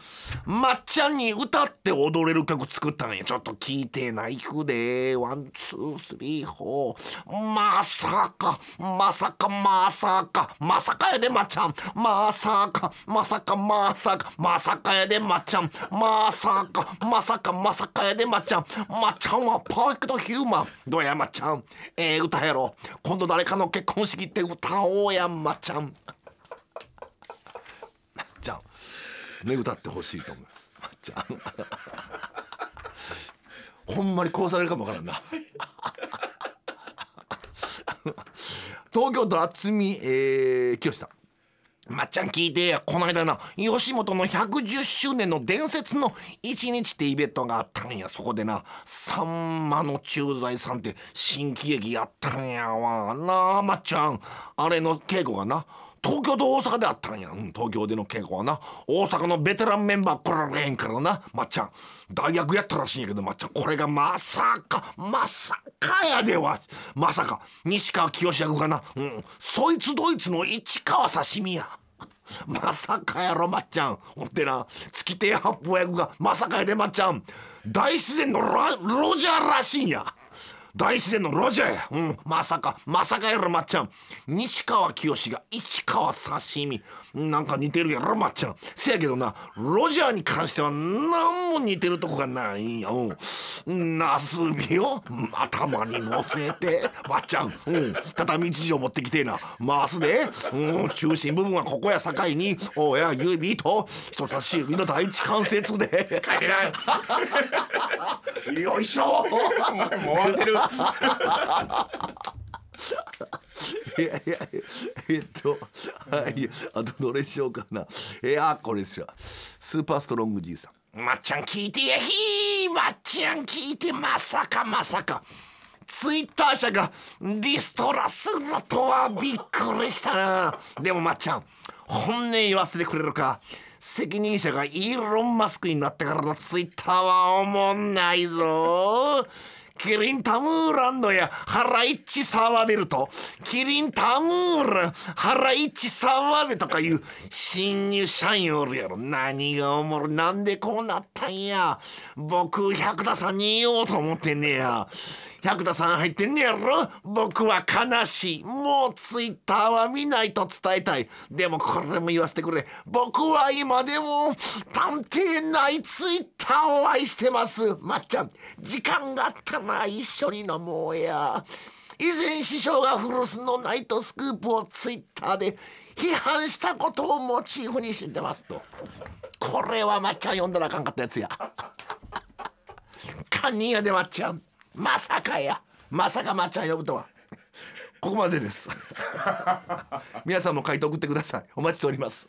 A: まっちゃんに歌って踊れる曲作ったんやちょっと聞いてないくでワンツースリーフォーまさかまさかまさかまさかやでまっちゃんまさかまさかまさかまさかやでまっちゃんまさかまさかまさかやでまっちゃんまっちゃんはパークトヒューマンどうやまっちゃんええー、歌やろ今度誰かの結婚式って歌おうやまっちゃんまっちゃんね歌ってほしいと思いますまっちゃんほんまに殺されるかもわからんな東京都渥美、えー、清さんまっちゃん聞いてやこの間な吉本の110周年の伝説の1日ってイベントがあったんやそこでなさんまの駐在さんって新喜劇やったんやわなあまっちゃんあれの稽古がな東京と大阪であったんや、うん、東京での稽古はな大阪のベテランメンバー来られへんからなまっちゃん大学やったらしいんやけどまっちゃんこれがまさかまさかやではまさか西川清役がな、うん、そいつドイツの市川刺身や。まさかやろまっちゃんほんでな月亭八方役がまさかやでまっちゃん大自然のロジャーらしいんや。大自然のロジャーうんまさかまさかやろまっちゃん西川きよしが市川刺身なんか似てるやろまっちゃんせやけどなロジャーに関しては何も似てるとこがないんやうんなすびを頭にのせて まっちゃん、うん、畳一を持ってきてえな回すで、うん、中心部分はここや境に親指と人差し指の第一関節で帰れない よいしょ もうてるいやいや、えっと、はい、あとどれしようかな。いや、これですよ。スーパーストロングじいさん。まっちゃん聞いてやひーまっちゃん聞いてまさかまさか。ツイッター社がリストラするとはびっくりしたな。でもまっちゃん、本音言わせてくれるか。責任者がイーロン・マスクになってからのツイッターはおもんないぞ。キリンタムーランドやハライチサワベルとキリンタムーラハライチサワベとかいう新入社員おるやろ何がおもろなんでこうなったんや僕百田さんに言おうと思ってんねや百田さん入ってんねやろ僕は悲しいもうツイッターは見ないと伝えたいでもこれも言わせてくれ僕は今でも探偵ないツイッターを愛してますまっちゃん時間があったら一緒に飲もうや以前師匠が古巣のナイトスクープをツイッターで批判したことをモチーフにしてますとこれはまっちゃん読んだらあかんかったやつや 堪忍やでまっちゃんまさかやまさかまっちゃん呼ぶとは ここまでです 皆さんも回答送ってくださいお待ちしております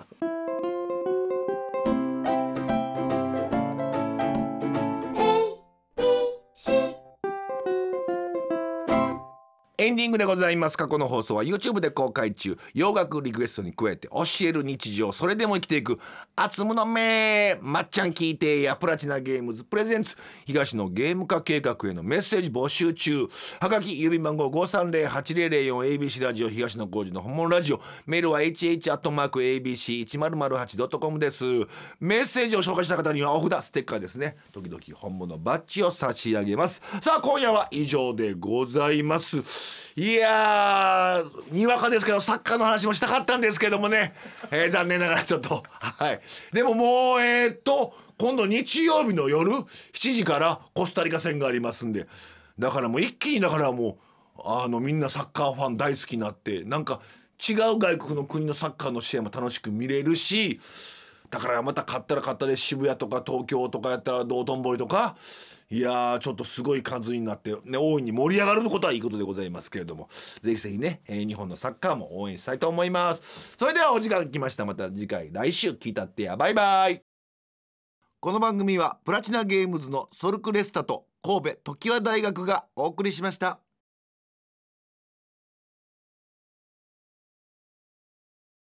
A: ンディングでございます過去の放送は YouTube で公開中洋楽リクエストに加えて教える日常それでも生きていく「あつむのめまっちゃん聞いてやプラチナゲームズプレゼンツ東のゲーム化計画へのメッセージ募集中はがき郵便番号 530-8004ABC ラジオ東の工事の本物ラジオメールは hh.abc1008.com ですメッセージを紹介した方にはお札ステッカーですね時々本物バッジを差し上げますさあ今夜は以上でございますいやにわかですけどサッカーの話もしたかったんですけどもね、えー、残念ながらちょっとはいでももうえー、っと今度日曜日の夜7時からコスタリカ戦がありますんでだからもう一気にだからもうあのみんなサッカーファン大好きになってなんか違う外国の国のサッカーの試合も楽しく見れるしだからまた勝ったら勝ったで渋谷とか東京とかやったら道頓堀とかいやちょっとすごい数になって、ね、大いに盛り上がることはいいことでございますけれども、ぜひぜひね、えー、日本のサッカーも応援したいと思います。それではお時間来ました。また次回、来週聞いたってや、バイバイ。この番組は、プラチナゲームズのソルクレスタと神戸常盤大学がお送りしました。